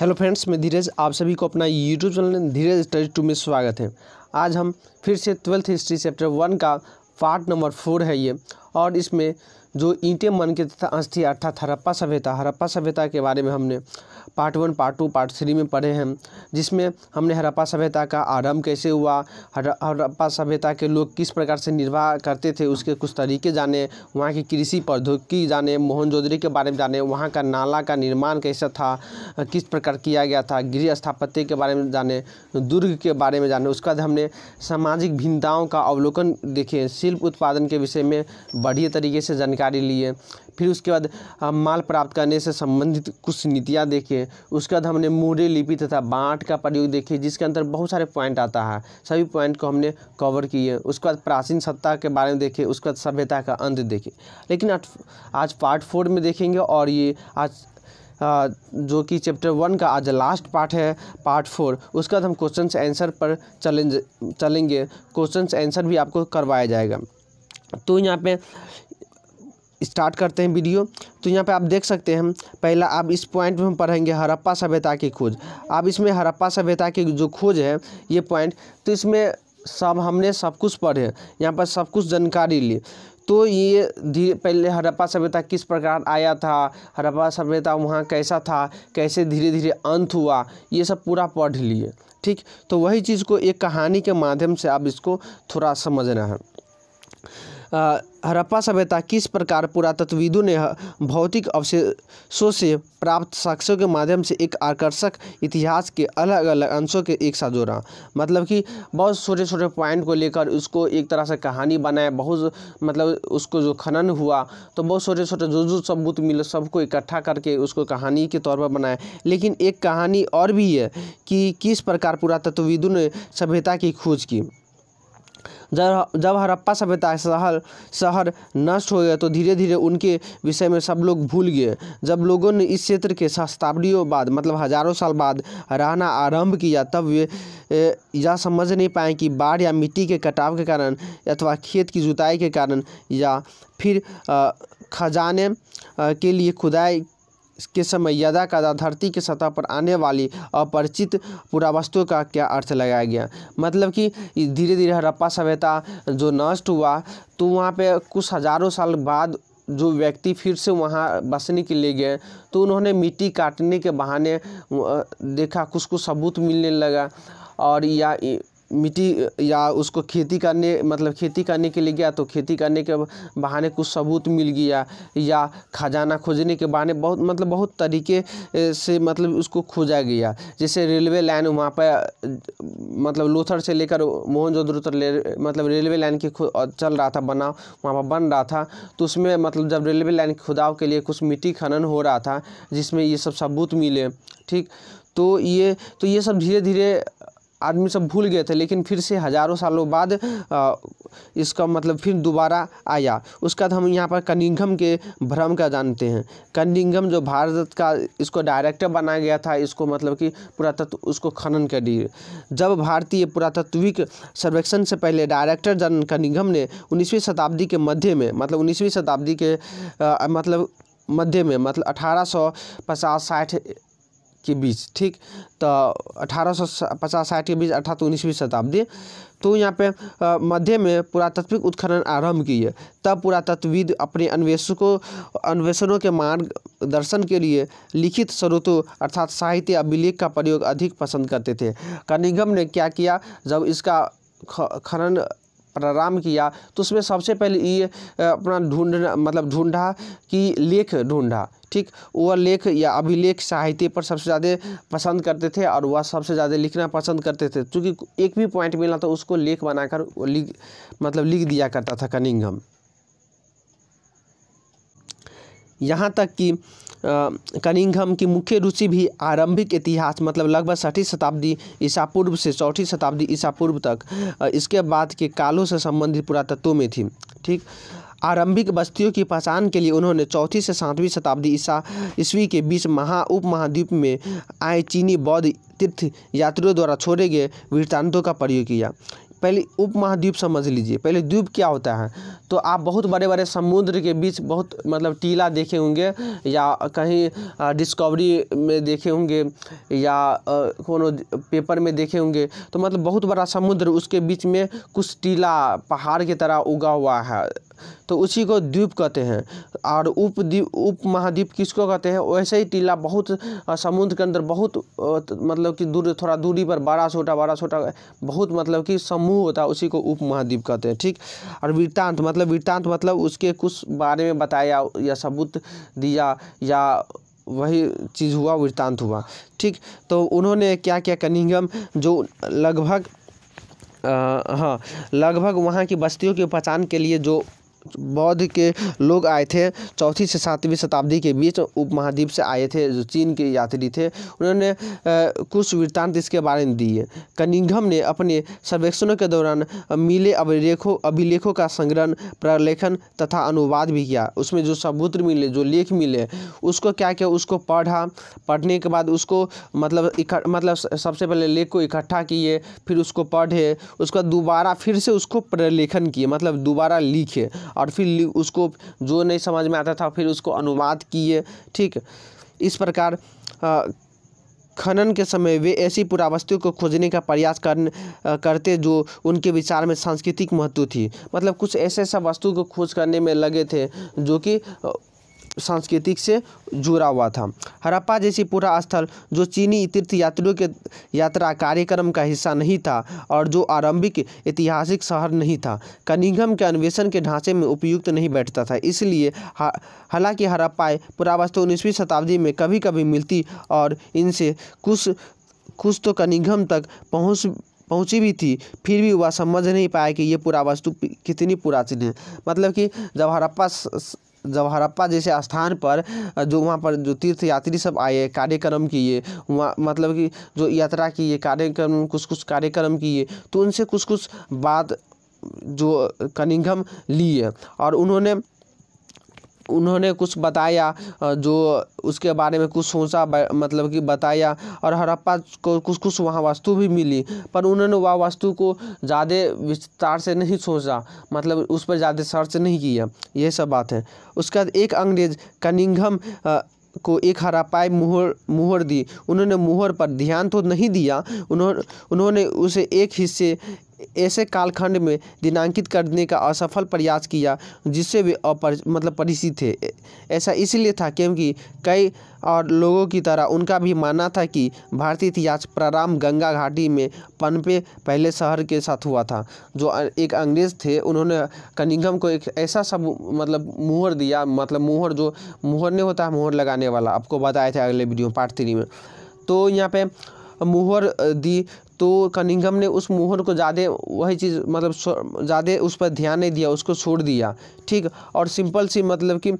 Hello friends मैं धीरज आप सभी को अपना YouTube channel Dheeraj study two में स्वागत है आज हम फिर से ट्वेल्थ हिस्ट्री चैप्टर वन का पार्ट नंबर फोर है ये और इसमें जो ईंटें e मन के तथा अस्थि अर्थात हरप्पा सभ्यता हरप्पा सभ्यता के बारे में हमने part one part two part three में पढ़े हैं जिसमें हमने हरप्पा सभ्यता का आरंभ कैसे हुआ हर हरप्पा सभ्यता के लोग किस प्रकार से निर्वाह करते थे उसके कुछ तरीके जाने वहाँ की कृषि प्रौद्योगिकी जाने मोहनजोदरी के बारे में जाने वहाँ का नाला का निर्माण कैसा था किस प्रकार किया गया था गृह स्थापत्य के बारे में जाने दुर्ग के बारे में जाने उसके बाद हमने सामाजिक भिन्नताओं का अवलोकन देखे शिल्प उत्पादन के विषय में बढ़िया तरीके से जानकारी जानकारी लिए फिर उसके बाद हम माल प्राप्त करने से संबंधित कुछ नीतियाँ देखें उसके बाद हमने मूर्य लिपि तथा बाँट का प्रयोग देखे जिसके अंदर बहुत सारे पॉइंट आता है सभी पॉइंट को हमने कवर किए उसके बाद प्राचीन सत्ता के बारे में देखे उसके बाद सभ्यता का अंत देखे लेकिन आज पार्ट फोर में देखेंगे और ये आज जो कि चैप्टर वन का आज लास्ट पार्ट है पार्ट फोर उसके बाद हम क्वेश्चन आंसर पर चलेंगे क्वेश्चन आंसर भी आपको करवाया जाएगा तो यहाँ पे स्टार्ट करते हैं वीडियो तो यहाँ पे आप देख सकते हैं पहला आप इस पॉइंट में हम पढ़ेंगे हरप्पा सभ्यता की खोज अब इसमें हरप्पा सभ्यता की जो खोज है ये पॉइंट तो इसमें सब हमने सब कुछ पढ़े यहाँ पर सब कुछ जानकारी ली तो ये धीरे पहले हड़प्पा सभ्यता किस प्रकार आया था हड़प्पा सभ्यता वहाँ कैसा था कैसे धीरे धीरे अंत हुआ ये सब पूरा पढ़ लिए ठीक तो वही चीज़ को एक कहानी के माध्यम से आप इसको थोड़ा समझना है हरप्पा सभ्यता किस प्रकार पुरातत्वविदों ने भौतिक अवशेषों से प्राप्त साक्ष्यों के माध्यम से एक आकर्षक इतिहास के अलग अलग अंशों के एक साथ जोड़ा मतलब कि बहुत छोटे छोटे पॉइंट को लेकर उसको एक तरह से कहानी बनाया बहुत मतलब उसको जो खनन हुआ तो बहुत छोटे छोटे जो जो सबूत मिले सबको इकट्ठा करके उसको कहानी के तौर पर बनाया लेकिन एक कहानी और भी है कि किस प्रकार पुरातत्वविदों ने सभ्यता की खोज की जब जब हड़प्पा सभ्यता शहर शहर नष्ट हो गया तो धीरे धीरे उनके विषय में सब लोग भूल गए जब लोगों ने इस क्षेत्र के शताब्दियों बाद मतलब हजारों साल बाद रहना आरंभ किया तब वे यह समझ नहीं पाए कि बाढ़ या मिट्टी के कटाव के कारण अथवा खेत की जुताई के कारण या फिर खजाने के लिए खुदाई के समय यदा कदा धरती की सतह पर आने वाली अपरिचित पुरावस्तुओं का क्या अर्थ लगाया गया मतलब कि धीरे धीरे हड़प्पा सभ्यता जो नष्ट हुआ तो वहाँ पे कुछ हज़ारों साल बाद जो व्यक्ति फिर से वहाँ बसने के लिए गए तो उन्होंने मिट्टी काटने के बहाने देखा कुछ कुछ सबूत मिलने लगा और या मिट्टी या उसको खेती करने मतलब खेती करने के लिए गया तो खेती करने के बहाने कुछ सबूत मिल गया या खजाना खोजने के बहाने बहुत मतलब बहुत तरीके से मतलब उसको खोजा गया जैसे रेलवे लाइन वहाँ पर मतलब लोथर से लेकर मोहनजोदड़ो तक मतलब रेलवे लाइन की चल रहा था बनाव वहाँ पर बन रहा था तो उसमें मतलब जब रेलवे लाइन खुदाव के लिए कुछ मिट्टी खनन हो रहा था जिसमें ये सब सबूत मिले ठीक तो ये तो ये सब धीरे धीरे आदमी सब भूल गए थे लेकिन फिर से हज़ारों सालों बाद आ, इसका मतलब फिर दोबारा आया उसके बाद हम यहाँ पर कनिंगम के भ्रम का जानते हैं कनिंगम जो भारत का इसको डायरेक्टर बनाया गया था इसको मतलब कि पुरातत्व उसको खनन कर दिए जब भारतीय पुरातत्विक सर्वेक्षण से पहले डायरेक्टर जनरल कनिंगम ने उन्नीसवीं शताब्दी के मध्य में मतलब उन्नीसवीं शताब्दी के आ, मतलब मध्य में मतलब अठारह सौ पचास साठ के बीच ठीक तो अठारह सौ पचास साठ के बीच अर्थात उन्नीसवीं शताब्दी तो यहाँ पे मध्य में पुरातत्विक उत्खनन आरंभ किए तब पुरातत्वविद अपने अन्वेषकों अन्वेषणों के मार्गदर्शन के लिए लिखित स्रोतों अर्थात साहित्य अभिलेख का प्रयोग अधिक पसंद करते थे कनिगम ने क्या किया जब इसका खनन प्रारंभ किया तो उसमें सबसे पहले ये अपना ढूंढना मतलब ढूंढा कि लेख ढूंढा ठीक वह लेख या अभिलेख साहित्य पर सबसे ज़्यादा पसंद करते थे और वह सबसे ज़्यादा लिखना पसंद करते थे क्योंकि एक भी पॉइंट मिला तो उसको लेख बनाकर लिख मतलब लिख दिया करता था कनिंगम यहाँ तक कि कनिंगम की मुख्य रुचि भी आरंभिक इतिहास मतलब लगभग छठी शताब्दी ईसा पूर्व से चौथी शताब्दी ईसा पूर्व तक इसके बाद के कालों से संबंधित पुरातत्वों में थी ठीक आरंभिक बस्तियों की पहचान के लिए उन्होंने चौथी से सातवीं शताब्दी ईसा ईस्वी के बीच महा उप महाद्वीप में आए चीनी बौद्ध तीर्थ यात्रियों द्वारा छोड़े गए वृत्तांतों का प्रयोग किया पहले उप महाद्वीप समझ लीजिए पहले द्वीप क्या होता है तो आप बहुत बड़े बड़े समुद्र के बीच बहुत मतलब टीला देखे होंगे या कहीं डिस्कवरी में देखे होंगे या कोनो पेपर में देखे होंगे तो मतलब बहुत बड़ा समुद्र उसके बीच में कुछ टीला पहाड़ की तरह उगा हुआ है तो उसी को द्वीप कहते हैं और उपद्वीप उप महाद्वीप किसको कहते हैं वैसे ही टीला बहुत समुद्र के अंदर बहुत मतलब कि दूर थोड़ा दूरी पर बड़ा छोटा बड़ा छोटा बहुत मतलब कि समूह होता है उसी को उप महाद्वीप कहते हैं ठीक और वृत्तांत मतलब वृत्तांत मतलब उसके कुछ बारे में बताया या सबूत दिया या वही चीज़ हुआ वृत्तांत हुआ ठीक तो उन्होंने क्या किया कनिंगम जो लगभग हाँ लगभग वहाँ की बस्तियों की पहचान के लिए जो बौद्ध के लोग आए थे चौथी से सातवीं शताब्दी के बीच उपमहाद्वीप से आए थे जो चीन के यात्री थे उन्होंने कुछ वृत्तांत इसके बारे में दिए कनिंघम ने अपने सर्वेक्षणों के दौरान मिले अभिलेखों अभिलेखों का संग्रहण प्रलेखन तथा अनुवाद भी किया उसमें जो सबूत मिले जो लेख मिले उसको क्या किया उसको पढ़ा पढ़ने के बाद उसको मतलब मतलब सबसे पहले लेख को इकट्ठा किए फिर उसको पढ़े उसका दोबारा फिर से उसको प्रलेखन किए मतलब दोबारा लिखे और फिर उसको जो नहीं समझ में आता था फिर उसको अनुवाद किए ठीक इस प्रकार आ, खनन के समय वे ऐसी पुरावस्तुओं को खोजने का प्रयास कर करते जो उनके विचार में सांस्कृतिक महत्व थी मतलब कुछ ऐसे ऐसा वस्तु को खोज करने में लगे थे जो कि सांस्कृतिक से जुड़ा हुआ था हरप्पा जैसी पूरा स्थल जो चीनी तीर्थ यात्रियों के यात्रा कार्यक्रम का हिस्सा नहीं था और जो आरंभिक ऐतिहासिक शहर नहीं था कनिघम के अन्वेषण के ढांचे में उपयुक्त नहीं बैठता था इसलिए हालांकि हड़प्पाएँ पुरावस्तु उन्नीसवीं शताब्दी में कभी कभी मिलती और इनसे कुछ कुछ तो कनिघम तक पहुँच पहुंची भी थी फिर भी वह समझ नहीं पाया कि ये पुरावस्तु कितनी पुरातन है मतलब कि जब हड़प्पा जब हड़प्पा जैसे स्थान पर जो वहाँ पर जो तीर्थ यात्री सब आए कार्यक्रम किए वहाँ मतलब कि जो यात्रा किए कार्यक्रम कुछ कुछ कार्यक्रम किए तो उनसे कुछ कुछ बात जो कनिंगम लिए और उन्होंने उन्होंने कुछ बताया जो उसके बारे में कुछ सोचा मतलब कि बताया और हड़प्पा को कुछ कुछ वहाँ वस्तु भी मिली पर उन्होंने वह वस्तु को ज़्यादा विस्तार से नहीं सोचा मतलब उस पर ज़्यादा सर्च नहीं किया ये सब बात है उसके बाद एक अंग्रेज कनिंगम को एक हरापाई मुहर मुहर दी उन्होंने मुहर पर ध्यान तो नहीं दिया उन्होंने उन्होंने उसे एक हिस्से ऐसे कालखंड में दिनांकित करने का असफल प्रयास किया जिससे वे अपर मतलब परिचित थे ऐसा इसलिए था क्योंकि कई और लोगों की तरह उनका भी मानना था कि भारतीय इतिहास प्रारंभ गंगा घाटी में पनपे पहले शहर के साथ हुआ था जो एक अंग्रेज थे उन्होंने कनिंगम को एक ऐसा सब मतलब मुहर दिया मतलब मुहर जो मुहर नहीं होता है मुहर लगाने वाला आपको बताया था अगले वीडियो पार्ट थ्री में तो यहाँ पे मुहर दी तो कनिंगम ने उस मोहर को ज़्यादा वही चीज़ मतलब ज़्यादा उस पर ध्यान नहीं दिया उसको छोड़ दिया ठीक और सिंपल सी मतलब कि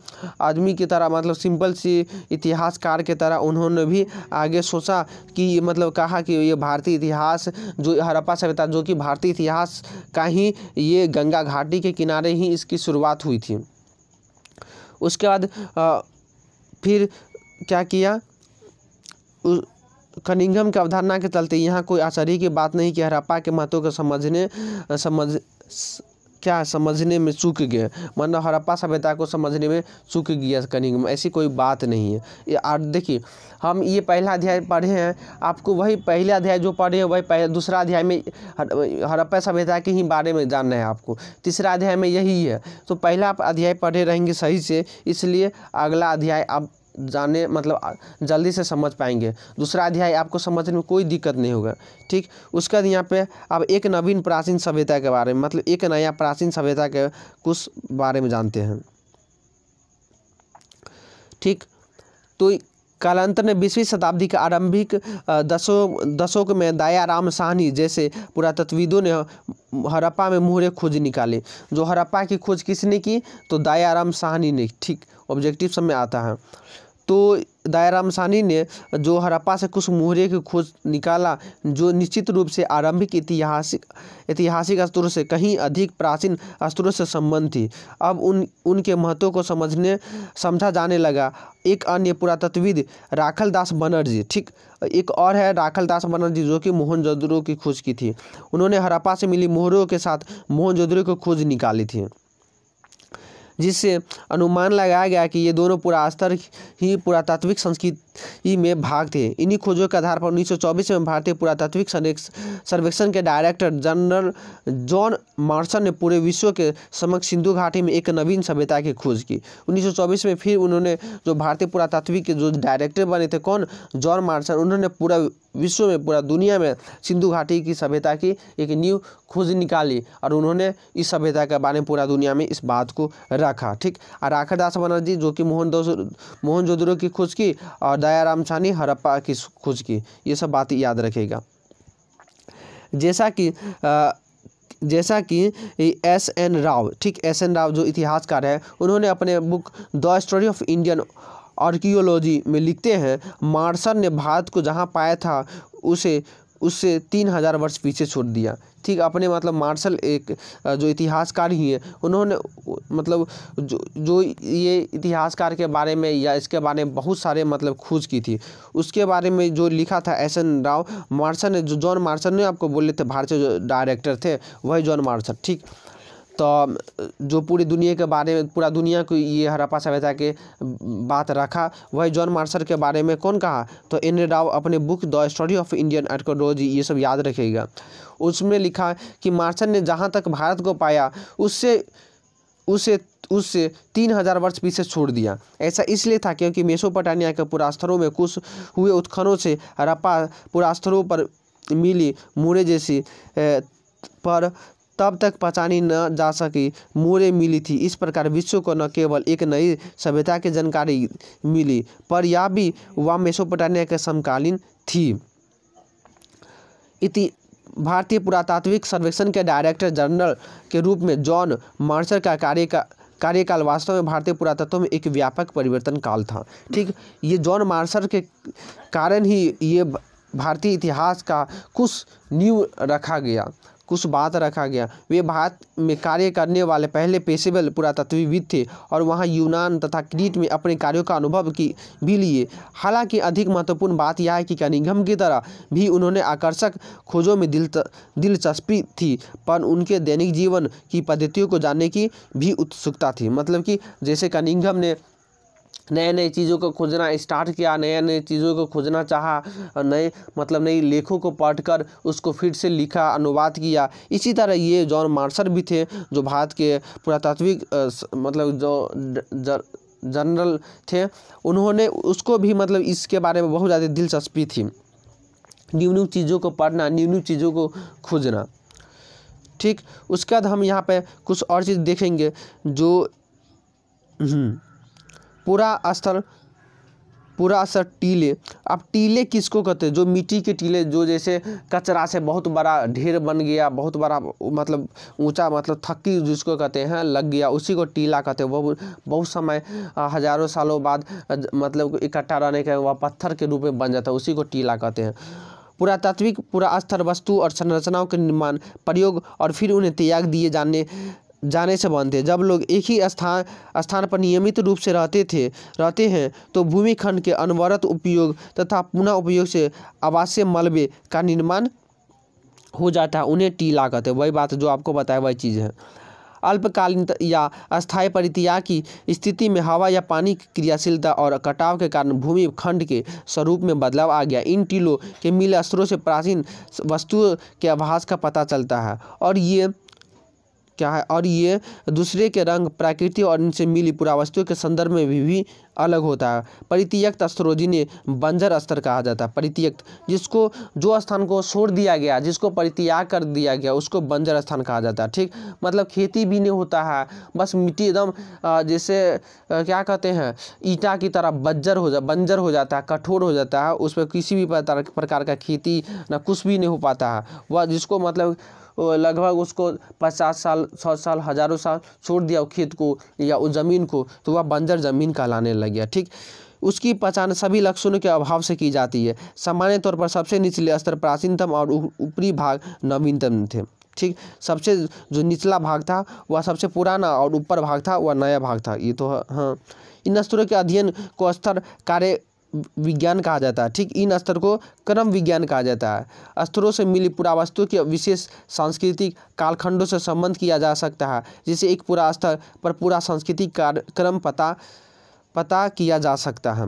आदमी की तरह मतलब सिंपल सी इतिहासकार के तरह उन्होंने भी आगे सोचा कि मतलब कहा कि ये भारतीय इतिहास जो हरप्पा सभ्यता जो कि भारतीय इतिहास का ही ये गंगा घाटी के किनारे ही इसकी शुरुआत हुई थी उसके बाद आ, फिर क्या किया उ, कनिंगम की अवधारणा के चलते यहाँ कोई आश्चर्य की बात नहीं कि हरप्पा के महत्व को समझने समझ क्या समझने में चूक गए मानो हड़प्पा सभ्यता को समझने में चूक गया कनिंगम ऐसी कोई बात नहीं है ये और देखिए हम ये पहला अध्याय पढ़े हैं आपको वही पहला अध्याय जो पढ़े हैं वही दूसरा अध्याय में हड़प्पा सभ्यता के ही बारे में जानना है आपको तीसरा अध्याय में यही है तो पहला अध्याय पढ़े रहेंगे सही से इसलिए अगला अध्याय आप जाने मतलब जल्दी से समझ पाएंगे दूसरा अध्याय आपको समझने में कोई दिक्कत नहीं होगा ठीक उसके बाद यहाँ पे आप एक नवीन प्राचीन सभ्यता के बारे में मतलब एक नया प्राचीन सभ्यता के कुछ बारे में जानते हैं ठीक तो कालांतर ने बीसवीं शताब्दी के आरंभिक दशों दशक में दयाराम साहनी जैसे पुरातत्वविदों ने हड़प्पा में मुहरे खोज निकाले जो हड़प्पा की खोज किसने की तो दयाराम साहनी ने ठीक ऑब्जेक्टिव सब में आता है तो दयाराम सानी ने जो हड़प्पा से कुछ मोहरे की खोज निकाला जो निश्चित रूप से आरंभिक ऐतिहासिक ऐतिहासिक स्त्रों से कहीं अधिक प्राचीन स्त्रों से संबंध थी अब उन उनके महत्व को समझने समझा जाने लगा एक अन्य पुरातत्वविद राखल दास बनर्जी ठीक एक और है राखल दास बनर्जी जो कि मोहन की खोज की थी उन्होंने हड़प्पा से मिली मोहरों के साथ मोहन की खोज निकाली थी जिससे अनुमान लगाया गया कि ये दोनों पुरास्तर ही पुरातात्विक संस्कृति में भाग थे इन्हीं खोजों के आधार पर उन्नीस में भारतीय पुरातात्विक सर्वेक्षण के डायरेक्टर जनरल जॉन मार्सन ने पूरे विश्व के समक्ष सिंधु घाटी में एक नवीन सभ्यता की खोज की उन्नीस में फिर उन्होंने जो भारतीय पुरातात्विक के जो डायरेक्टर बने थे कौन जॉन मार्सन उन्होंने पूरा विश्व में पूरा दुनिया में सिंधु घाटी की सभ्यता की एक न्यू खोज निकाली और उन्होंने इस सभ्यता के बारे में पूरा दुनिया में इस बात को रख रखा ठीक और राखा दास बनर्जी जो कि मोहन दोस मोहन जोदुरो की खोज की और दयाराम छानी हरप्पा की खोज की ये सब बात याद रखेगा जैसा कि जैसा कि एस एन राव ठीक एस एन राव जो इतिहासकार है उन्होंने अपने book the story of Indian archaeology में लिखते हैं मार्सन ने भारत को जहाँ पाया था उसे उससे तीन हज़ार वर्ष पीछे छोड़ दिया ठीक अपने मतलब मार्शल एक जो इतिहासकार ही हैं उन्होंने मतलब जो जो ये इतिहासकार के बारे में या इसके बारे में बहुत सारे मतलब खोज की थी उसके बारे में जो लिखा था एस एन राव मार्शन ने जो जॉन मार्शल ने आपको बोले थे भारतीय जो डायरेक्टर थे वही जॉन मार्शल ठीक तो जो पूरी दुनिया के बारे में पूरा दुनिया को ये हरप्पा सभ्यता के बात रखा वही जॉन मार्शल के बारे में कौन कहा तो एन राव अपने book the story of Indian archaeology ये सब याद रखेगा उसमें लिखा कि मार्शल ने जहाँ तक भारत को पाया उससे उसे उससे तीन हजार वर्ष पीछे छोड़ दिया ऐसा इसलिए था क्योंकि मेसोपटानिया के पुरास्थरों में कुछ हुए उत्खनों से हरप्पा पुरास्थरों पर मिली मूरे जैसी पर तब तक पहचानी न जा सकी मूरें मिली थी इस प्रकार विश्व को न केवल एक नई सभ्यता की जानकारी मिली पर यह भी वह मेसोपोटामिया के समकालीन थी इति भारतीय पुरातात्विक सर्वेक्षण के डायरेक्टर जनरल के रूप में जॉन मार्शल का कार्य का कार्यकाल वास्तव में भारतीय पुरातत्व में एक व्यापक परिवर्तन काल था ठीक ये जॉन मार्शल के कारण ही ये भारतीय इतिहास का कुछ न्यू रखा गया कुछ बात रखा गया वे भारत में कार्य करने वाले पहले पेशेवर पुरातत्वविद थे और वहाँ यूनान तथा क्रीट में अपने कार्यों का अनुभव की भी लिए हालांकि अधिक महत्वपूर्ण बात यह है कि कनिंघम की तरह भी उन्होंने आकर्षक खोजों में दिल दिलचस्पी थी पर उनके दैनिक जीवन की पद्धतियों को जानने की भी उत्सुकता थी मतलब कि जैसे कनिंगम ने नए नए चीज़ों को खोजना स्टार्ट किया नए नए चीज़ों को खोजना चाहा और नए मतलब नई लेखों को पढ़कर उसको फिर से लिखा अनुवाद किया इसी तरह ये जॉन मार्शल भी थे जो भारत के पुरातात्विक मतलब जो जनरल थे उन्होंने उसको भी मतलब इसके बारे में बहुत ज़्यादा दिलचस्पी थी न्यू न्यू चीज़ों को पढ़ना न्यू न्यू चीज़ों को खोजना ठीक उसके बाद हम यहाँ पे कुछ और चीज़ देखेंगे जो हम्म। पूरा स्थल पूरा असर टीले अब टीले किसको कहते हैं जो मिट्टी के टीले जो जैसे कचरा से बहुत बड़ा ढेर बन गया बहुत बड़ा मतलब ऊंचा मतलब थक्की जिसको कहते हैं लग गया उसी को टीला कहते हैं वह बहुत समय हजारों सालों बाद मतलब इकट्ठा रहने के वह पत्थर के रूप में बन जाता है उसी को टीला कहते हैं पुरातात्विक स्तर वस्तु और संरचनाओं के निर्माण प्रयोग और फिर उन्हें त्याग दिए जाने जाने से बनते जब लोग एक ही स्थान स्थान पर नियमित रूप से रहते थे रहते हैं तो भूमिखंड के अनवरत उपयोग तथा पुनः उपयोग से आवासीय मलबे का निर्माण हो जाता है उन्हें टीला कहते है वही बात जो आपको बताया वही चीज़ है अल्पकालीन या अस्थायी परितिया की स्थिति में हवा या पानी की क्रियाशीलता और कटाव के कारण भूमि खंड के स्वरूप में बदलाव आ गया इन टीलों के मिल अस्त्रों से प्राचीन वस्तुओं के आभास का पता चलता है और ये क्या है और ये दूसरे के रंग प्रकृति और इनसे मिली पुरावस्तुओं के संदर्भ में भी, भी अलग होता है परित्यक्त अस्त्रोजी ने बंजर स्तर कहा जाता है परित्यक्त जिसको जो स्थान को छोड़ दिया गया जिसको परित्याग कर दिया गया उसको बंजर स्थान कहा जाता है ठीक मतलब खेती भी नहीं होता है बस मिट्टी एकदम जैसे क्या कहते हैं ईटा की तरह बंजर हो जा बंजर हो जाता है कठोर हो जाता है उस पर किसी भी प्रकार का खेती ना कुछ भी नहीं हो पाता है वह जिसको मतलब लगभग उसको पचास साल सौ साल हज़ारों साल छोड़ दिया खेत को या उस ज़मीन को तो वह बंजर ज़मीन कहलाने लगे गया ठीक उसकी पहचान सभी लक्षणों के अभाव से की जाती है सामान्य तौर पर सबसे निचले स्तर प्राचीनतम और ऊपरी भाग नवीनतम थे ठीक सबसे जो निचला भाग था वह सबसे पुराना और ऊपर भाग था वह नया भाग था ये तो हाँ इन स्तरों के अध्ययन को स्तर कार्य विज्ञान कहा जाता है ठीक इन स्तर को क्रम विज्ञान कहा जाता है स्तरों से मिली पुरावस्तु के विशेष सांस्कृतिक कालखंडों से संबंध किया जा सकता है जिसे एक पूरा स्तर पर पूरा सांस्कृतिक क्रम पता पता किया जा सकता है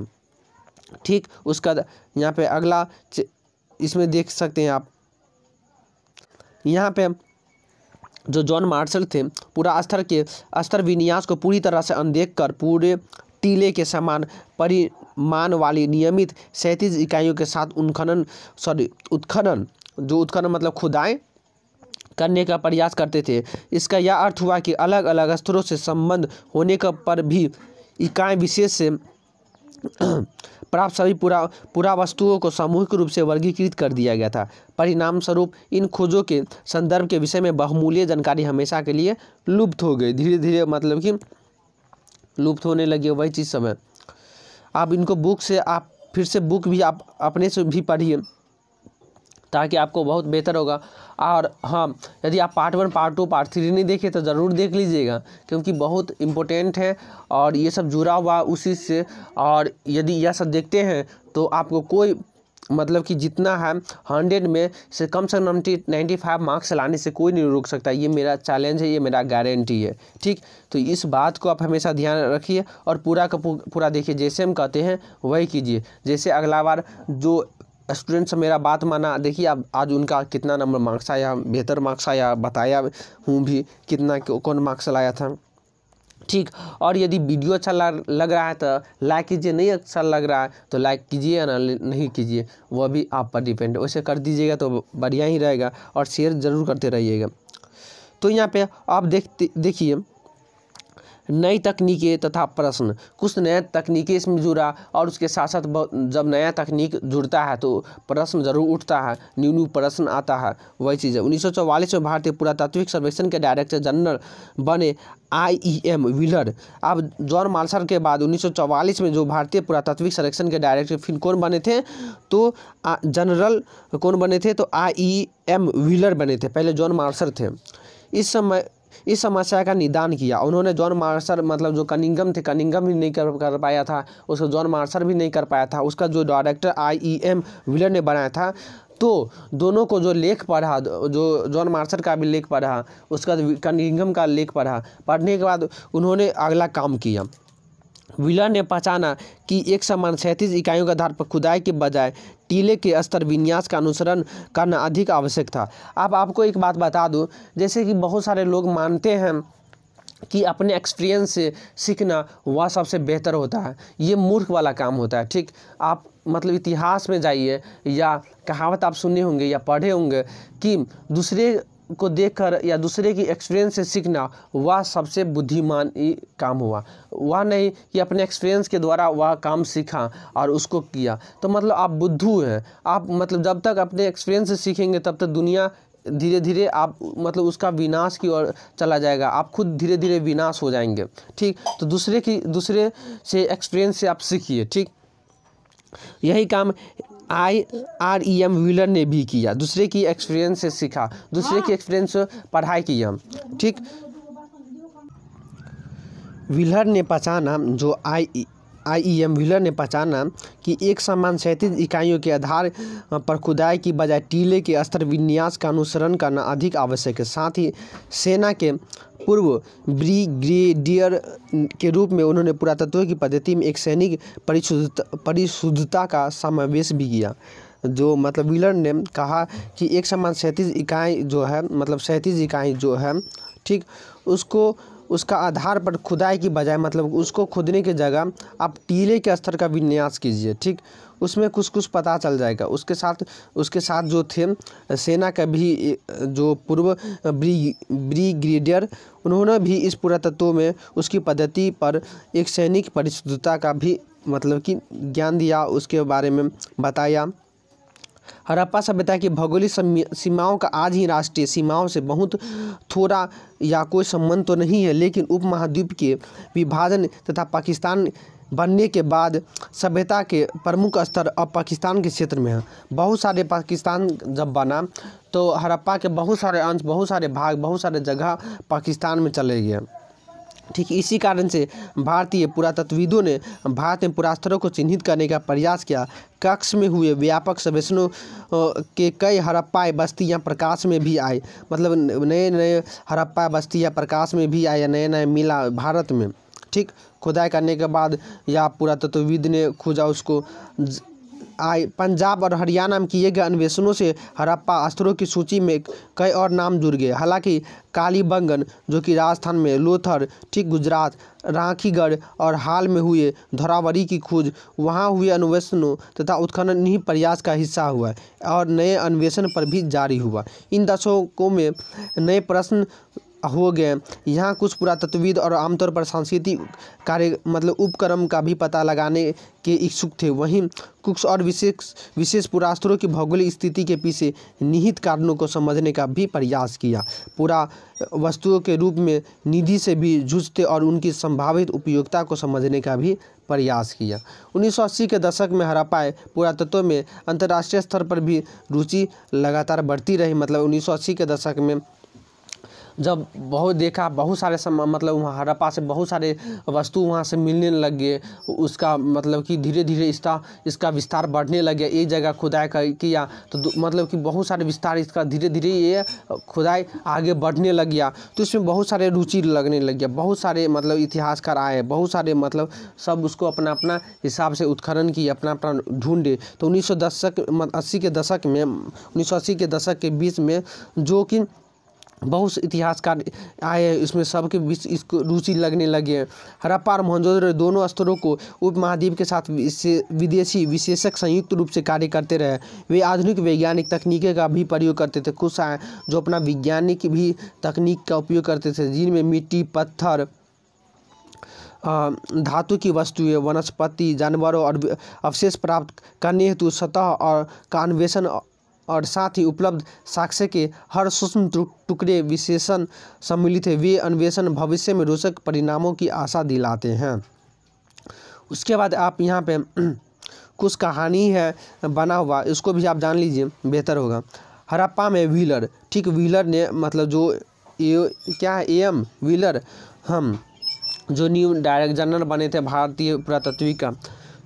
ठीक उसका यहाँ पे अगला इसमें देख सकते हैं आप यहाँ पे जो जॉन मार्शल थे पूरा स्तर के स्तर विन्यास को पूरी तरह से अनदेख कर पूरे टीले के समान परिमाण वाली नियमित सैंतीस इकाइयों के साथ उन्खनन सॉरी उत्खनन जो उत्खनन मतलब खुदाएं करने का प्रयास करते थे इसका यह अर्थ हुआ कि अलग अलग स्तरों से संबंध होने का पर भी इकाएँ विशेष से प्राप्त सभी पुरा पुरा वस्तुओं को सामूहिक रूप से वर्गीकृत कर दिया गया था परिणाम स्वरूप इन खोजों के संदर्भ के विषय में बहुमूल्य जानकारी हमेशा के लिए लुप्त हो गई धीरे धीरे मतलब कि लुप्त होने लगी वही चीज़ समय आप इनको बुक से आप फिर से बुक भी आप अपने से भी पढ़िए ताकि आपको बहुत बेहतर होगा और हाँ यदि आप part one part two part three नहीं देखे तो ज़रूर देख लीजिएगा क्योंकि बहुत इम्पोर्टेंट है और ये सब जुड़ा हुआ उसी से और यदि यह सब देखते हैं तो आपको कोई मतलब कि जितना है हंड्रेड में से कम से कम नाइन्टी फाइव मार्क्स लाने से कोई नहीं रोक सकता ये मेरा चैलेंज है ये मेरा गारंटी है ठीक तो इस बात को आप हमेशा ध्यान रखिए और पूरा का पूरा देखिए जैसे हम कहते हैं वही कीजिए जैसे अगला बार जो स्टूडेंट से मेरा बात माना देखिए आप आज उनका कितना नंबर मार्क्स आया बेहतर मार्क्स आया बताया हूँ भी कितना कौन मार्क्स लाया था ठीक और यदि वीडियो अच्छा लग रहा है तो लाइक कीजिए नहीं अच्छा लग रहा है तो लाइक कीजिए या नहीं कीजिए वह भी आप पर डिपेंड है वैसे कर दीजिएगा तो बढ़िया ही रहेगा और शेयर ज़रूर करते रहिएगा तो यहाँ पे आप देख देखिए नई तकनीकें तथा प्रश्न कुछ नया तकनीकें इसमें जुड़ा और उसके साथ साथ जब नया तकनीक जुड़ता है तो प्रश्न जरूर उठता है न्यू न्यू प्रश्न आता है वही चीज़ है उन्नीस में भारतीय पुरातात्विक सर्वेक्षण के डायरेक्टर जनरल बने आईईएम व्हीलर अब जॉन मालसर के बाद 1944 में जो भारतीय पुरातात्विक सर्वेक्षण के डायरेक्टर फिर कौन बने थे तो जनरल कौन बने थे तो आईईएम व्हीलर बने थे पहले जॉन मार्सर थे इस समय इस समस्या का निदान किया उन्होंने जॉन मार्सर मतलब जो कनिंगम थे कनिंगम भी नहीं कर कर पाया था उसका जॉन मार्सर भी नहीं कर पाया था उसका जो डायरेक्टर आई ई एम ने बनाया था तो दोनों को जो लेख पढ़ा जो जॉन मार्शल का भी लेख पढ़ा उसका कनिंगम का लेख पढ़ा पढ़ने के बाद उन्होंने अगला काम किया विलर ने पहचाना कि एक समान सैंतीस इकाइयों के आधार पर खुदाई के बजाय टीले के स्तर विन्यास का अनुसरण करना अधिक आवश्यक था अब आपको एक बात बता दूँ जैसे कि बहुत सारे लोग मानते हैं कि अपने एक्सपीरियंस से सीखना वह सबसे बेहतर होता है ये मूर्ख वाला काम होता है ठीक आप मतलब इतिहास में जाइए या कहावत आप सुने होंगे या पढ़े होंगे कि दूसरे को देखकर या दूसरे की एक्सपीरियंस से सीखना वह सबसे बुद्धिमान काम हुआ वह नहीं कि अपने एक्सपीरियंस के द्वारा वह काम सीखा और उसको किया तो मतलब आप बुद्धू हैं आप मतलब जब तक अपने एक्सपीरियंस से सीखेंगे तब तक दुनिया धीरे धीरे आप मतलब उसका विनाश की ओर चला जाएगा आप खुद धीरे धीरे विनाश हो जाएंगे ठीक तो दूसरे की दूसरे से एक्सपीरियंस से आप सीखिए ठीक यही काम I R E M Wheeler ने भी किया दूसरे की एक्सपीरियंस से सीखा दूसरे हाँ। की एक्सपीरियंस पढ़ाई की हम ठीक व्हीलर ने पहचाना जो आई आईईएम व्हीलर ने पहचाना कि एक समान सैंतीस इकाइयों के आधार पर खुदाई की बजाय टीले के स्तर विन्यास का अनुसरण करना अधिक आवश्यक है साथ ही सेना के पूर्व ब्रिगेडियर के रूप में उन्होंने पुरातत्व की पद्धति में एक सैनिक परिशुद्धता परिशुद्धता का समावेश भी किया जो मतलब व्हीलर ने कहा कि एक समान सैंतीस इकाई जो है मतलब सैंतीस इकाई जो है ठीक उसको उसका आधार पर खुदाई की बजाय मतलब उसको खोदने की जगह आप टीले के स्तर का विन्यास कीजिए ठीक उसमें कुछ कुछ पता चल जाएगा उसके साथ उसके साथ जो थे सेना का भी जो पूर्व ब्रिग्रेडियर उन्होंने भी इस पुरातत्व में उसकी पद्धति पर एक सैनिक परिशुद्धता का भी मतलब कि ज्ञान दिया उसके बारे में बताया हड़प्पा सभ्यता की भौगोलिक सीमाओं का आज ही राष्ट्रीय सीमाओं से बहुत थोड़ा या कोई संबंध तो नहीं है लेकिन उपमहाद्वीप के विभाजन तथा पाकिस्तान बनने के बाद सभ्यता के प्रमुख स्तर अब पाकिस्तान के क्षेत्र में है बहुत सारे पाकिस्तान जब बना तो हड़प्पा के बहुत सारे अंश बहुत सारे भाग बहुत सारे जगह पाकिस्तान में चले गए ठीक इसी कारण से भारतीय पुरातत्वविदों ने भारत में पुरास्तरों को चिन्हित करने का प्रयास किया कक्ष में हुए व्यापक सर्वेक्षणों के कई हड़प्पा बस्तियां प्रकाश में भी आए मतलब नए नए हड़प्पा बस्तियां प्रकाश में भी आए नए नए मिला भारत में ठीक खुदाई करने के बाद या पुरातत्वविद ने खोजा उसको पंजाब और हरियाणा में किए गए अन्वेषणों से हड़प्पा स्तरों की सूची में कई और नाम जुड़ गए हालांकि कालीबंगन जो कि राजस्थान में लोथर ठीक गुजरात राखीगढ़ और हाल में हुए धरावरी की खोज वहाँ हुए अन्वेषणों तथा उत्खनन ही प्रयास का हिस्सा हुआ और नए अन्वेषण पर भी जारी हुआ इन दशकों में नए प्रश्न हो गए यहाँ कुछ पुरातत्वविद और आमतौर पर सांस्कृतिक कार्य मतलब उपक्रम का भी पता लगाने के इच्छुक थे वहीं कुछ और विशेष विशेष पुरास्त्रों की भौगोलिक स्थिति के पीछे निहित कारणों को समझने का भी प्रयास किया पूरा वस्तुओं के रूप में निधि से भी जूझते और उनकी संभावित उपयोगिता को समझने का भी प्रयास किया 1980 के दशक में हरापाए पुरातत्व में अंतर्राष्ट्रीय स्तर पर भी रुचि लगातार बढ़ती रही मतलब 1980 के दशक में जब बहुत देखा बहुत सारे सम मतलब वहाँ हड़प्पा से बहुत सारे वस्तु वहाँ से मिलने लग गए उसका मतलब कि धीरे धीरे इसका इसका विस्तार बढ़ने लग गया एक जगह खुदाई किया तो मतलब कि बहुत सारे विस्तार इसका धीरे धीरे ये खुदाई आगे बढ़ने लग गया तो इसमें बहुत सारे रुचि लगने लग गया बहुत सारे मतलब इतिहासकार आए बहुत सारे मतलब सब उसको अपना अपना हिसाब से उत्खनन किया अपना अपना ढूंढे तो उन्नीस सौ दशक अस्सी के दशक में उन्नीस सौ अस्सी के दशक के बीच में जो कि बहुत से इतिहासकार आए हैं इसमें सबके बीच इसको रुचि लगने लगे हैं हड़प्पा और मोहनजोदड़ो दोनों स्तरों को उपमहाद्वीप के साथ विदेशी विशेषक संयुक्त रूप से कार्य करते रहे वे आधुनिक वैज्ञानिक तकनीकें का भी प्रयोग करते थे कुछ आए जो अपना वैज्ञानिक भी तकनीक का उपयोग करते थे जिनमें मिट्टी पत्थर धातु की वस्तुएं वनस्पति जानवरों और अवशेष प्राप्त करने हेतु सतह और का और साथ ही उपलब्ध साक्ष्य के हर सूक्ष्म टुकड़े विशेषण सम्मिलित है वे अन्वेषण भविष्य में रोचक परिणामों की आशा दिलाते हैं उसके बाद आप यहाँ पे कुछ कहानी है बना हुआ इसको भी आप जान लीजिए बेहतर होगा हरप्पा में व्हीलर ठीक व्हीलर ने मतलब जो ए, क्या है एम व्हीलर हम जो न्यू डायरेक्ट जनरल बने थे भारतीय पुरातत्वी का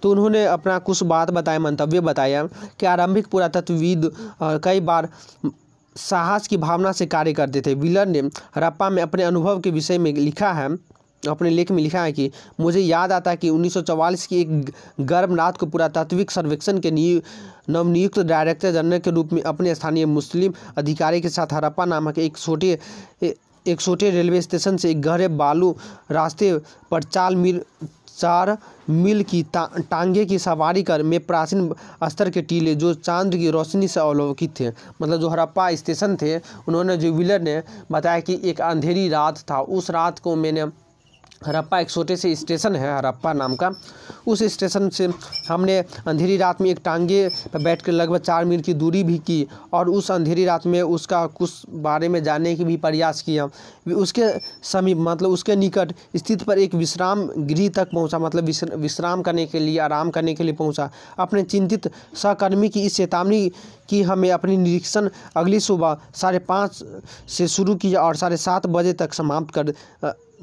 तो उन्होंने अपना कुछ बात बताया मंतव्य बताया कि आरंभिक पुरातत्वविद कई बार साहस की भावना से कार्य करते थे विलर ने हड़प्पा में अपने अनुभव के विषय में लिखा है अपने लेख में लिखा है कि मुझे याद आता है कि 1944 की एक गर्म रात को पुरातात्विक सर्वेक्षण के नियु नवनियुक्त डायरेक्टर जनरल के रूप में अपने स्थानीय मुस्लिम अधिकारी के साथ हरप्पा नामक एक छोटे एक छोटे रेलवे स्टेशन से एक गहरे बालू रास्ते पर चाल मील चार मील की ता, टांगे की सवारी कर में प्राचीन स्तर के टीले जो चांद की रोशनी से अवलोकित थे मतलब जो हरप्पा स्टेशन थे उन्होंने जो विलर ने बताया कि एक अंधेरी रात था उस रात को मैंने हरप्पा एक छोटे से स्टेशन है हरप्पा नाम का उस स्टेशन से हमने अंधेरी रात में एक टांगे पर बैठ कर लगभग चार मील की दूरी भी की और उस अंधेरी रात में उसका कुछ बारे में जानने की भी प्रयास किया उसके समीप मतलब उसके निकट स्थित पर एक विश्राम गृह तक पहुंचा मतलब विश्राम करने के लिए आराम करने के लिए पहुंचा अपने चिंतित सहकर्मी की इस चेतावनी की हमें अपनी निरीक्षण अगली सुबह साढ़े पाँच से शुरू किया और साढ़े सात बजे तक समाप्त कर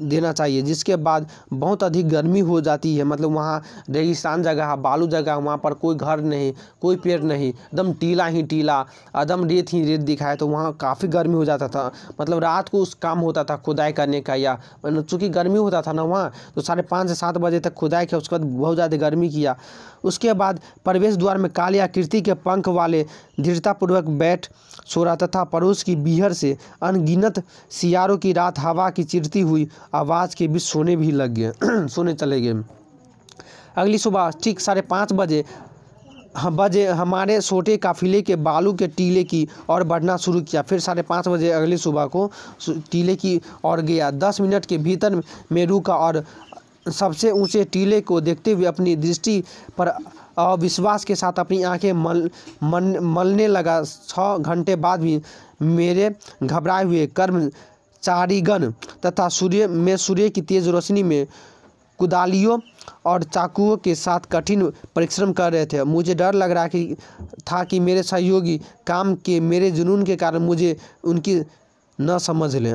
देना चाहिए जिसके बाद बहुत अधिक गर्मी हो जाती है मतलब वहाँ रेगिस्तान जगह है बालू जगह है वहाँ पर कोई घर नहीं कोई पेड़ नहीं एकदम टीला ही टीला एकदम रेत ही रेत दिखाए तो वहाँ काफ़ी गर्मी हो जाता था मतलब रात को उस काम होता था खुदाई करने का या मतलब चूँकि गर्मी होता था ना वहाँ तो साढ़े पाँच से सात बजे तक खुदाई किया उसके बाद बहुत ज़्यादा गर्मी किया उसके बाद प्रवेश द्वार में काली आकृति के पंख वाले दृढ़तापूर्वक बैठ सोरा तथा पड़ोस की बीहर से अनगिनत सियारों की रात हवा की चिरती हुई आवाज़ के बीच सोने भी लग गए सोने चले गए अगली सुबह ठीक साढ़े पाँच बजे हम हाँ, बजे हमारे छोटे काफिले के बालू के टीले की और बढ़ना शुरू किया फिर साढ़े पाँच बजे अगली सुबह को टीले की ओर गया दस मिनट के भीतर में रुका और सबसे ऊंचे टीले को देखते हुए अपनी दृष्टि पर अविश्वास के साथ अपनी आंखें मल मन मलने लगा छः घंटे बाद भी मेरे घबराए हुए कर्मचारीगण तथा सूर्य में सूर्य की तेज रोशनी में कुदालियों और चाकुओं के साथ कठिन परिश्रम कर रहे थे मुझे डर लग रहा कि था कि मेरे सहयोगी काम के मेरे जुनून के कारण मुझे उनकी न समझ लें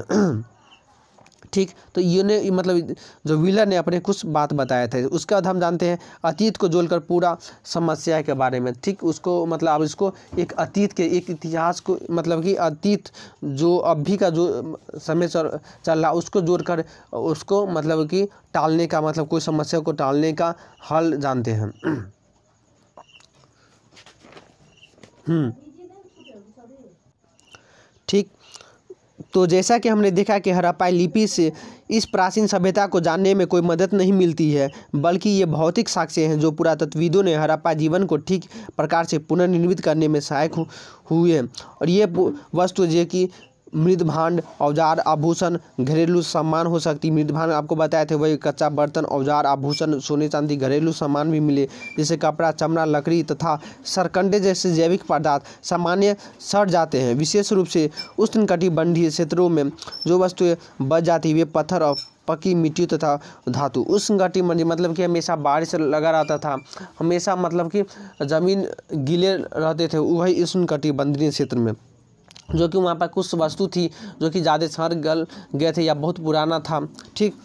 ठीक तो ये ने मतलब जो विलर ने अपने कुछ बात बताया था उसके बाद हम जानते हैं अतीत को जोड़कर पूरा समस्या के बारे में ठीक उसको मतलब अब इसको एक अतीत के एक इतिहास को मतलब कि अतीत जो अभी का जो समय चल रहा उसको जोड़कर उसको मतलब कि टालने का मतलब कोई समस्या को टालने का हल जानते हैं हम्म। ठीक तो जैसा कि हमने देखा कि हड़प्पा लिपि से इस प्राचीन सभ्यता को जानने में कोई मदद नहीं मिलती है बल्कि ये भौतिक साक्ष्य हैं जो पुरातत्वविदों ने हड़प्पा जीवन को ठीक प्रकार से पुनर्निर्मित करने में सहायक हुए और ये वस्तु जो कि मृदभांड औजार आभूषण घरेलू सामान हो सकती मृदभांड आपको बताए थे वही कच्चा बर्तन औजार आभूषण सोने चांदी घरेलू सामान भी मिले जैसे कपड़ा चमड़ा लकड़ी तथा सरकंडे जैसे जैविक पदार्थ सामान्य सड़ जाते हैं विशेष रूप से उष्णकटिबंधीय क्षेत्रों में जो वस्तुएँ बच जाती वे पत्थर और पकी मिट्टी तथा धातु उस मंडी मतलब कि हमेशा बारिश लगा रहता था हमेशा मतलब कि ज़मीन गीले रहते थे वही उष्णकटिबंधीय क्षेत्र में जो कि वहाँ पर कुछ वस्तु थी जो कि ज़्यादा सर गल गए थे या बहुत पुराना था ठीक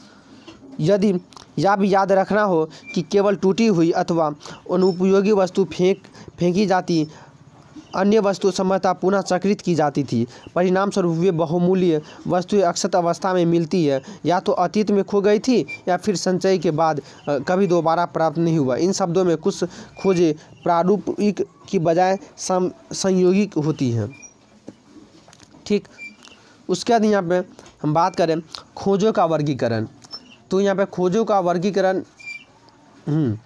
यदि यह भी याद रखना हो कि केवल टूटी हुई अथवा अनुपयोगी वस्तु फेंक फेंकी जाती अन्य वस्तु समझता पुनः चक्रित की जाती थी परिणाम स्वरूप वे बहुमूल्य वस्तुएं अक्षत अवस्था में मिलती है या तो अतीत में खो गई थी या फिर संचय के बाद कभी दोबारा प्राप्त नहीं हुआ इन शब्दों में कुछ खोजें प्रारूपिक की बजाय संयोगिक होती हैं ठीक उसके बाद यहाँ पे हम बात करें खोजों का वर्गीकरण तो यहाँ पे खोजों का वर्गीकरण हम्म,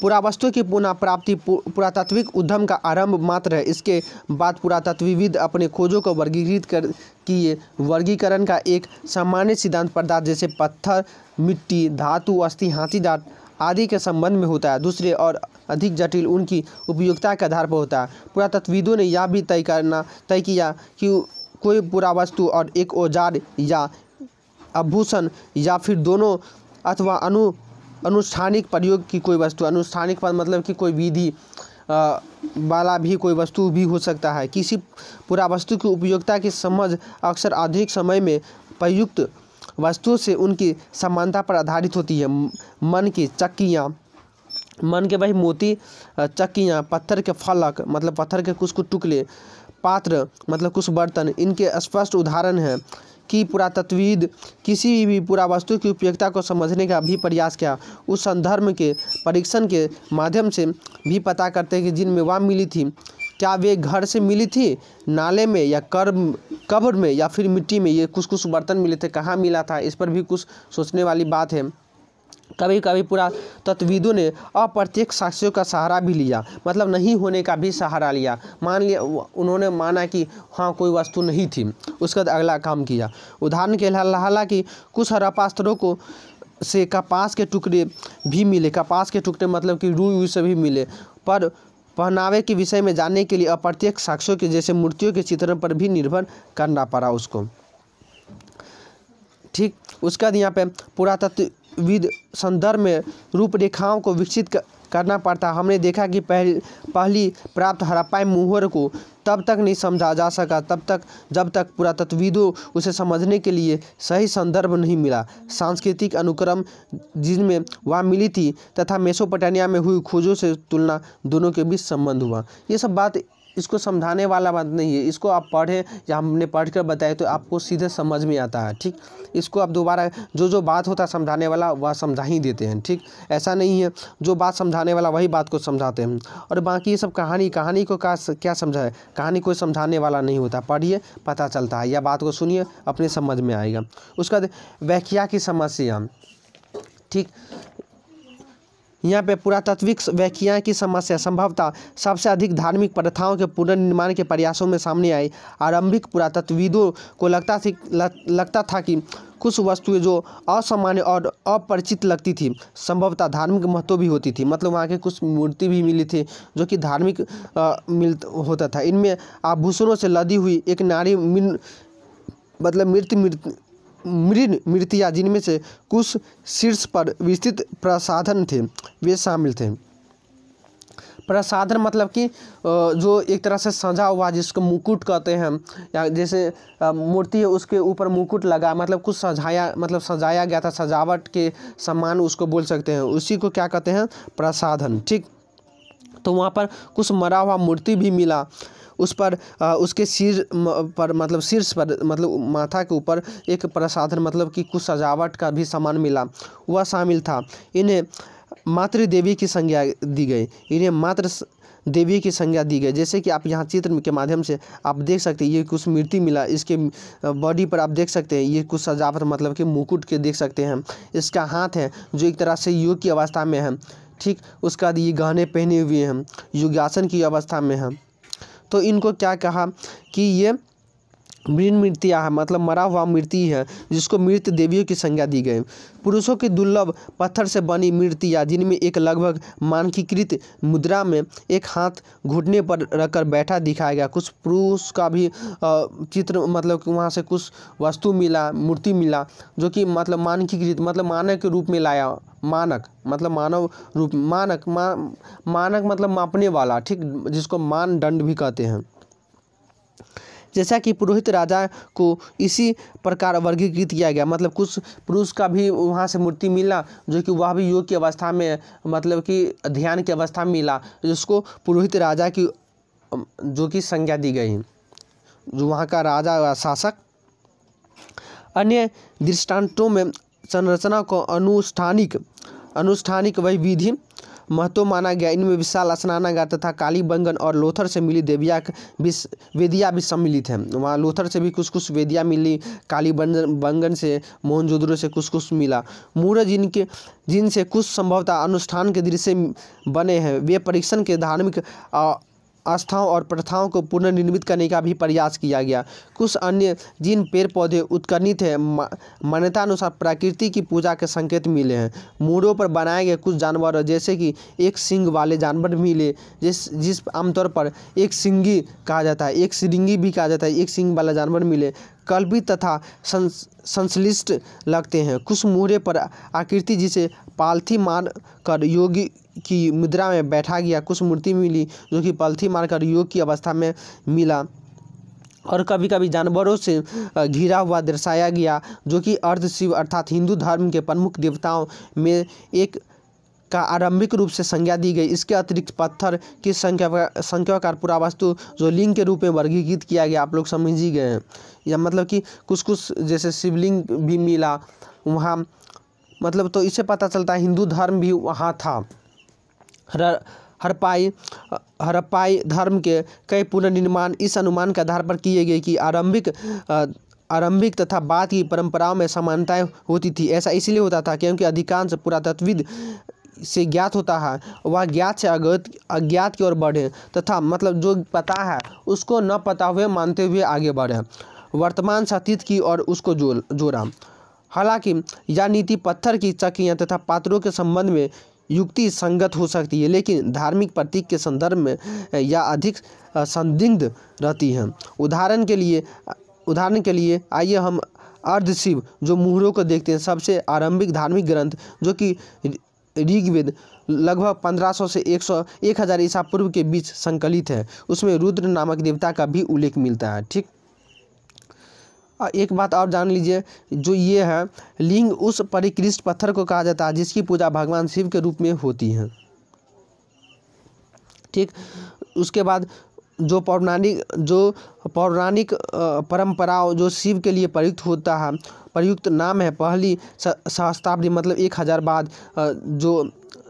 पुरावस्तु की पुनः प्राप्ति पुरातात्विक उद्यम का आरंभ मात्र है इसके बाद पुरातत्वविद अपने खोजों को वर्गीकृत कर किए वर्गीकरण का एक सामान्य सिद्धांत पदार्थ जैसे पत्थर मिट्टी धातु अस्थि हाथी आदि के संबंध में होता है दूसरे और अधिक जटिल उनकी उपयोगिता के आधार पर होता है पुरातत्वविदों ने यह भी तय करना तय किया कि कोई पुरावस्तु और एक औजार या आभूषण या फिर दोनों अथवा अनु अनुष्ठानिक प्रयोग की कोई वस्तु अनुष्ठानिक मतलब कि कोई विधि वाला भी कोई वस्तु भी हो सकता है किसी पुरावस्तु की उपयोगिता की समझ अक्सर आधुनिक समय में प्रयुक्त वस्तुओं से उनकी समानता पर आधारित होती है मन की चक्कियाँ मन के भाई मोती चक्कियाँ पत्थर के फलक मतलब पत्थर के कुछ कुछ टुकड़े पात्र मतलब कुछ बर्तन इनके स्पष्ट उदाहरण हैं कि पुरातत्वविद किसी भी वस्तु की उपयोगिता को समझने का भी प्रयास किया उस संदर्भ के परीक्षण के माध्यम से भी पता करते हैं कि जिनमें वह मिली थी क्या वे घर से मिली थी नाले में या कर्म कब्र में या फिर मिट्टी में ये कुछ कुछ बर्तन मिले थे कहाँ मिला था इस पर भी कुछ सोचने वाली बात है कभी कभी पूरा तत्विदों ने अप्रत्यक्ष साक्ष्यों का सहारा भी लिया मतलब नहीं होने का भी सहारा लिया मान लिया उन्होंने माना कि हाँ कोई वस्तु नहीं थी उसके बाद अगला काम किया उदाहरण के हालांकि कुछ हरापास्त्रों को से कपास के टुकड़े भी मिले कपास के टुकड़े मतलब कि रू से भी मिले पर पहनावे के विषय में जानने के लिए अप्रत्यक्ष साक्ष्यों के जैसे मूर्तियों के चित्रण पर भी निर्भर करना पड़ा उसको ठीक उसके बाद यहाँ पे पुरातत्व विध संदर्भ में रूपरेखाओं को विकसित करना पड़ता हमने देखा कि पहली पहली प्राप्त हरापाई मुहर को तब तक नहीं समझा जा सका तब तक जब तक पुरातत्वविदों उसे समझने के लिए सही संदर्भ नहीं मिला सांस्कृतिक अनुक्रम जिनमें वहाँ मिली थी तथा मेसोपटानिया में हुई खोजों से तुलना दोनों के बीच संबंध हुआ ये सब बात इसको समझाने वाला बात नहीं है इसको आप पढ़ें या हमने पढ़ कर बताए तो आपको सीधे समझ में आता है ठीक इसको आप दोबारा जो जो बात होता है समझाने वाला वह समझा ही देते हैं ठीक ऐसा नहीं है जो बात समझाने वाला वही बात को समझाते हैं और बाकी ये सब कहानी कहानी को का क्या समझाए कहानी कोई समझाने वाला नहीं होता पढ़िए पता चलता है या बात को सुनिए अपने समझ में आएगा उसके बाद व्याख्या की समस्या ठीक यहाँ पे पुरातात्विक व्याख्या की समस्या संभवतः सबसे अधिक धार्मिक प्रथाओं के पुनर्निर्माण के प्रयासों में सामने आई आरंभिक पुरातत्वविदों को लगता थी लगता था कि कुछ वस्तुएं जो असामान्य और अपरिचित लगती थी संभवतः धार्मिक महत्व भी होती थी मतलब वहाँ के कुछ मूर्ति भी मिली थी जो कि धार्मिक मिल होता था इनमें आभूषणों से लदी हुई एक नारी मिन मतलब मृत मृत मृण मृतिया जिनमें से कुछ शीर्ष पर विस्तृत प्रसाधन थे वे शामिल थे प्रसाधन मतलब कि जो एक तरह से सजा हुआ जिसको मुकुट कहते हैं या जैसे मूर्ति है उसके ऊपर मुकुट लगा मतलब कुछ सजाया मतलब सजाया गया था सजावट के सामान उसको बोल सकते हैं उसी को क्या कहते हैं प्रसाधन ठीक तो वहाँ पर कुछ मरा हुआ मूर्ति भी मिला उस पर उसके सिर पर मतलब शीर्ष पर मतलब माथा के ऊपर एक प्रसाधन मतलब कि कुछ सजावट का भी सामान मिला वह शामिल था इन्हें मातृ देवी की संज्ञा दी गई इन्हें मात्र देवी की संज्ञा दी गई जैसे कि आप यहाँ चित्र के माध्यम से आप देख सकते हैं ये कुछ मूर्ति मिला इसके बॉडी पर आप देख सकते हैं ये कुछ सजावट मतलब कि मुकुट के देख सकते हैं इसका हाथ है जो एक तरह से योग की अवस्था में है ठीक उसका ये गहने पहने हुए हैं योगासन की अवस्था में है तो इनको क्या कहा कि ये भिन्न मृतियाँ है मतलब मरा हुआ मृति है जिसको मृत देवियों की संज्ञा दी गई पुरुषों की दुर्लभ पत्थर से बनी मूर्तियाँ जिनमें एक लगभग मानकीकृत मुद्रा में एक हाथ घुटने पर रखकर बैठा दिखाया गया कुछ पुरुष का भी चित्र मतलब वहाँ से कुछ वस्तु मिला मूर्ति मिला जो कि मतलब मानकीकृत मतलब मानक के रूप में लाया मानक मतलब मानव रूप मानक मा, मानक मतलब मापने वाला ठीक जिसको मानदंड भी कहते हैं जैसा कि पुरोहित राजा को इसी प्रकार वर्गीकृत किया गया मतलब कुछ पुरुष का भी वहाँ से मूर्ति मिला जो कि वह भी योग की अवस्था में मतलब कि ध्यान की अवस्था में मिला जिसको पुरोहित राजा की जो कि संज्ञा दी गई जो वहाँ का राजा या शासक अन्य दृष्टांतों में संरचना को अनुष्ठानिक अनुष्ठानिक वही विधि महत्व माना गया इनमें विशाल स्नानागार तथा काली बंगन और लोथर से मिली देविया वेदियाँ वेदिया भी सम्मिलित है वहाँ लोथर से भी कुछ कुछ वेदिया मिली काली बंगन बंगन से मोहनजोद्रो से कुछ कुछ मिला मूर्ज जिनके जिनसे कुछ संभवतः अनुष्ठान के दृश्य बने हैं वे परीक्षण के धार्मिक आस्थाओं और प्रथाओं को पुनर्निर्मित करने का भी प्रयास किया गया कुछ अन्य जिन पेड़ पौधे उत्कर्णित हैं मान्यता अनुसार प्रकृति की पूजा के संकेत मिले हैं मूड़ों पर बनाए गए कुछ जानवर जैसे कि एक सिंग वाले जानवर मिले जिस जिस आमतौर पर एक सिंगी कहा जाता है एक सिरिंगी भी कहा जाता है एक सिंग वाला जानवर मिले भी तथा संस, संश्लिष्ट लगते हैं कुछ मूहरे पर आकृति जिसे पालथी मार कर योगी की मुद्रा में बैठा गया कुछ मूर्ति मिली जो कि पलथी मारकर योग की अवस्था में मिला और कभी कभी जानवरों से घिरा हुआ दर्शाया गया जो कि अर्ध शिव अर्थात हिंदू धर्म के प्रमुख देवताओं में एक का आरंभिक रूप से संज्ञा दी गई इसके अतिरिक्त पत्थर की संख्या संख्याकार पूरा वस्तु जो लिंग के रूप में वर्गीकृत किया गया आप लोग समझ ही गए हैं या मतलब कि कुछ कुछ जैसे शिवलिंग भी मिला वहाँ मतलब तो इससे पता चलता है हिंदू धर्म भी वहाँ था हरपाई हरपाई धर्म के कई पुनर्निर्माण इस अनुमान के आधार पर किए गए कि आरंभिक आरंभिक तथा बाद की परंपराओं में समानताएं होती थी ऐसा इसलिए होता था क्योंकि अधिकांश पुरातत्वविद से ज्ञात होता है वह ज्ञात से अगत अज्ञात की ओर बढ़े तथा मतलब जो पता है उसको न पता हुए मानते हुए आगे बढ़े वर्तमान सतीत की और उसको जो जोड़ा हालांकि यह नीति पत्थर की चकियाँ तथा पात्रों के संबंध में युक्ति संगत हो सकती है लेकिन धार्मिक प्रतीक के संदर्भ में यह अधिक संदिग्ध रहती है उदाहरण के लिए उदाहरण के लिए आइए हम अर्धशिव जो मुहरों को देखते हैं सबसे आरंभिक धार्मिक ग्रंथ जो कि ऋग्वेद लगभग 1500 से 100 1000 ईसा पूर्व के बीच संकलित है उसमें रुद्र नामक देवता का भी उल्लेख मिलता है ठीक एक बात और जान लीजिए जो ये है लिंग उस परिकृष्ट पत्थर को कहा जाता है जिसकी पूजा भगवान शिव के रूप में होती है ठीक उसके बाद जो पौराणिक जो पौराणिक परंपराओं जो शिव के लिए प्रयुक्त होता है प्रयुक्त नाम है पहली सहस्ताब्दी मतलब एक हज़ार बाद जो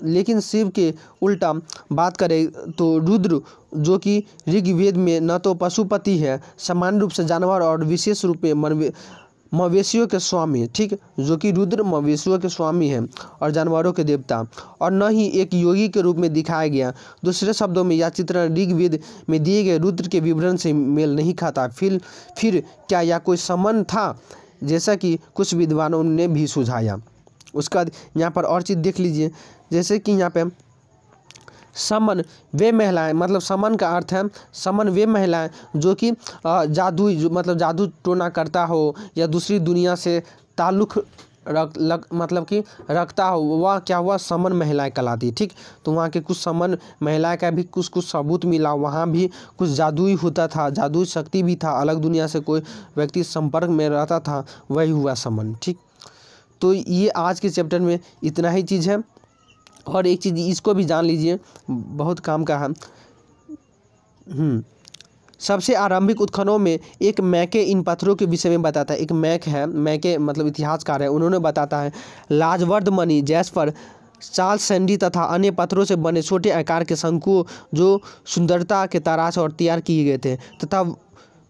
लेकिन शिव के उल्टा बात करें तो रुद्र जो कि ऋग्वेद में न तो पशुपति है सामान्य रूप से जानवर और विशेष रूप में मनवे मवेशियों के स्वामी ठीक जो कि रुद्र मवेशियों के स्वामी हैं और जानवरों के देवता और न ही एक योगी के रूप में दिखाया गया दूसरे शब्दों में यह चित्रण ऋग्वेद में दिए गए रुद्र के विवरण से मेल नहीं खाता फिर फिर क्या यह कोई समन था जैसा कि कुछ विद्वानों ने भी सुझाया उसके बाद यहाँ पर और चीज़ देख लीजिए जैसे कि यहाँ पे समन वे महिलाएं मतलब समन का अर्थ है समन वे महिलाएं जो कि जादू मतलब जादू टोना करता हो या दूसरी दुनिया से ताल्लुक़ रख लग मतलब कि रखता हो वह क्या हुआ समन महिलाएं कहलाती ठीक तो वहाँ के कुछ समन महिलाएं का भी कुछ कुछ सबूत मिला वहाँ भी कुछ जादुई होता था जादुई शक्ति भी था अलग दुनिया से कोई व्यक्ति संपर्क में रहता था वही हुआ समन ठीक तो ये आज के चैप्टर में इतना ही चीज़ है और एक चीज़ इसको भी जान लीजिए बहुत काम का है हम्म, सबसे आरंभिक उत्खनों में एक मैके इन पत्थरों के विषय में बताता है एक मैक है मैके मतलब इतिहासकार है उन्होंने बताता है लाजवर्द मनी जैसपर चाल सैंडी तथा अन्य पत्थरों से बने छोटे आकार के शंकुओं जो सुंदरता के तराश और तैयार किए गए थे तथा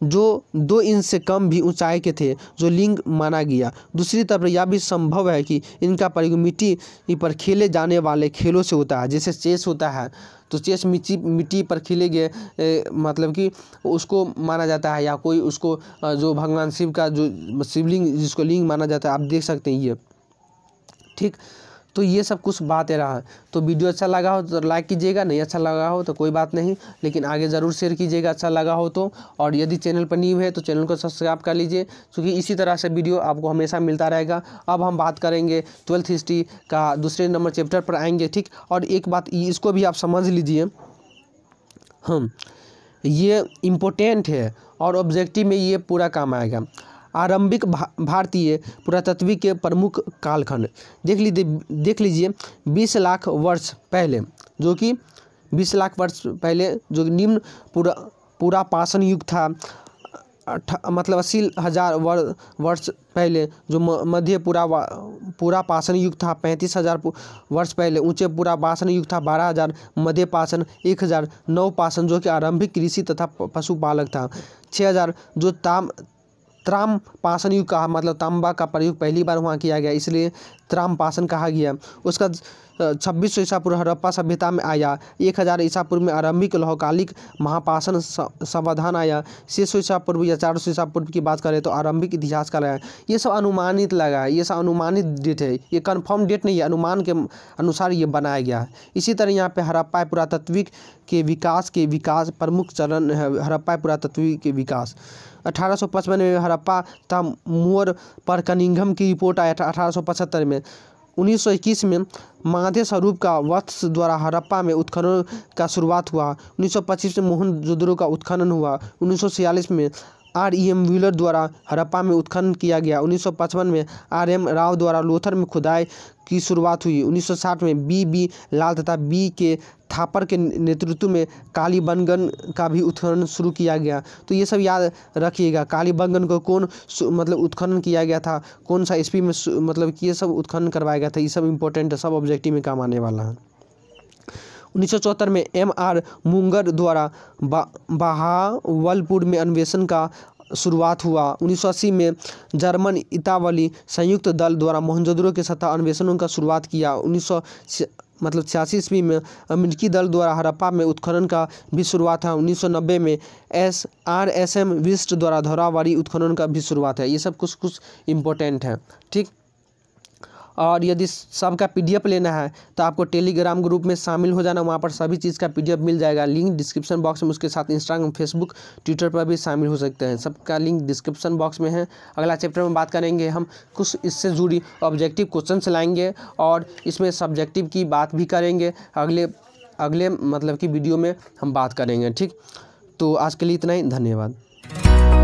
जो दो इंच से कम भी ऊंचाई के थे जो लिंग माना गया दूसरी तरफ यह भी संभव है कि इनका प्रयोग मिट्टी पर खेले जाने वाले खेलों से होता है जैसे चेस होता है तो चेस मिट्टी मिट्टी पर खेले गए मतलब कि उसको माना जाता है या कोई उसको जो भगवान शिव का जो शिवलिंग जिसको लिंग माना जाता है आप देख सकते हैं ये ठीक तो ये सब कुछ बातें रहा तो वीडियो अच्छा लगा हो तो लाइक कीजिएगा नहीं अच्छा लगा हो तो कोई बात नहीं लेकिन आगे ज़रूर शेयर कीजिएगा अच्छा लगा हो तो और यदि चैनल पर न्यू है तो चैनल को सब्सक्राइब कर लीजिए क्योंकि इसी तरह से वीडियो आपको हमेशा मिलता रहेगा अब हम बात करेंगे ट्वेल्थ हिस्ट्री का दूसरे नंबर चैप्टर पर आएंगे ठीक और एक बात इसको भी आप समझ लीजिए हम ये इम्पोर्टेंट है और ऑब्जेक्टिव में ये पूरा काम आएगा आरंभिक भा, भारतीय पुरातत्वी के प्रमुख कालखंड देख लीजिए देख लीजिए बीस लाख वर्ष पहले जो कि बीस लाख वर्ष पहले जो निम्न पूरा पूरा पाषण युग था अठ, मतलब अस्सी हज़ार वर, वर्ष पहले जो मध्य पूरा पूरा पाषण युग था पैंतीस हज़ार वर्ष पहले ऊंचे पूरा पाषण युग था बारह हज़ार मध्य पाषण एक हज़ार नौ पाषण जो कि आरंभिक कृषि तथा पशुपालक था छः हज़ार जो ताम त्राम पासन युग कहा मतलब तांबा का प्रयोग पहली बार वहाँ किया गया इसलिए त्राम पासन कहा गया उसका छब्बीस सौ ईसा पूर्व हड़प्पा सभ्यता में आया एक हज़ार ईसा पूर्व में आरंभिक लौहकालिक महापाषण समाधान आया छः सौ ईसा पूर्व या चार सौ ईसा पूर्व की बात करें तो आरंभिक इतिहास का लगाया ये सब अनुमानित लगा है ये सब अनुमानित डेट है ये कन्फर्म डेट नहीं है अनुमान के अनुसार ये बनाया गया है इसी तरह यहाँ पे हड़प्पा पुरातत्विक के विकास के विकास प्रमुख चरण है हड़प्पा पुरातत्विक के विकास 1855 में हड़प्पा तथा मोर पर कनिंघम की रिपोर्ट आया था अठारह में 1921 में माधे स्वरूप का वत्स द्वारा हड़प्पा में उत्खनन का शुरुआत हुआ 1925 में मोहन जोद्रो का उत्खनन हुआ 1946 में आर ई एम व्हीलर द्वारा हड़प्पा में उत्खनन किया गया 1955 में आर एम राव द्वारा लोथर में खुदाई की शुरुआत हुई 1960 में बी बी लाल तथा बी के थापर के नेतृत्व में कालीबंगन का भी उत्खनन शुरू किया गया तो ये सब याद रखिएगा कालीबंगन को कौन मतलब उत्खनन किया गया था कौन सा ईस्वी में मतलब कि ये सब उत्खनन करवाया गया था ये सब इम्पोर्टेंट है सब ऑब्जेक्टिव में काम आने वाला है उन्नीस में एम आर मुंगर द्वारा बा, बहावलपुर में अन्वेषण का शुरुआत हुआ 1980 में जर्मन इतावली संयुक्त दल द्वारा मोहनजोदड़ो के सतह अन्वेषणों का शुरुआत किया उन्नीस मतलब छियासी ईस्वी में अमेरिकी दल द्वारा हड़प्पा में उत्खनन का भी शुरुआत है उन्नीस में एस आर एस एम विस्ट द्वारा धौरावाड़ी उत्खनन का भी शुरुआत है ये सब कुछ कुछ इम्पोर्टेंट है ठीक और यदि सबका पीडीएफ लेना है तो आपको टेलीग्राम ग्रुप में शामिल हो जाना वहाँ पर सभी चीज़ का पीडीएफ मिल जाएगा लिंक डिस्क्रिप्शन बॉक्स में उसके साथ इंस्टाग्राम फेसबुक ट्विटर पर भी शामिल हो सकते हैं सबका लिंक डिस्क्रिप्शन बॉक्स में है अगला चैप्टर में बात करेंगे हम कुछ इससे जुड़ी ऑब्जेक्टिव क्वेश्चन लाएंगे और इसमें सब्जेक्टिव की बात भी करेंगे अगले अगले मतलब कि वीडियो में हम बात करेंगे ठीक तो आज के लिए इतना ही धन्यवाद